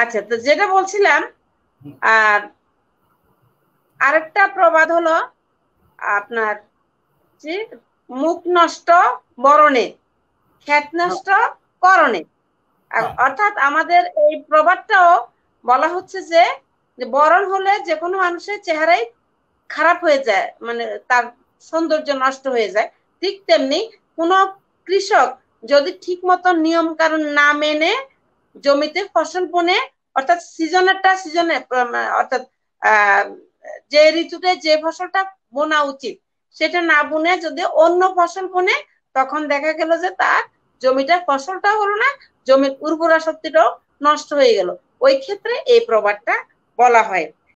আচ্ছা তো যেটা বলছিলাম আরেকটা প্রবাদ হলো আপনার মুখ নষ্ট বরণে ক্ষেত নষ্ট করণে হ্যাঁ। অর্থাৎ আমাদের এই প্রবাদটাও বলা হচ্ছে যে বরণ হলে যে কোনো মানুষের চেহারাই খারাপ হয়ে যায় মানে তার সৌন্দর্য নষ্ট হয়ে যায় ঠিক তেমনি কোনো কৃষক যদি ঠিক মতো নিয়ম কারণ না মেনে জমিতে ফসল বনে অর্থাৎ সিজনেরটা সিজনে অর্থাৎ যে ঋতুতে যে ফসলটা বোনা উচিত সেটা না বুনে যদি অন্য ফসল বনে তখন দেখা গেল যে তার জমিটার ফসলটা হলো না জমির উর্বরা শক্তিটাও নষ্ট হয়ে গেল ওই ক্ষেত্রে এই প্রবাদটা বলা হয়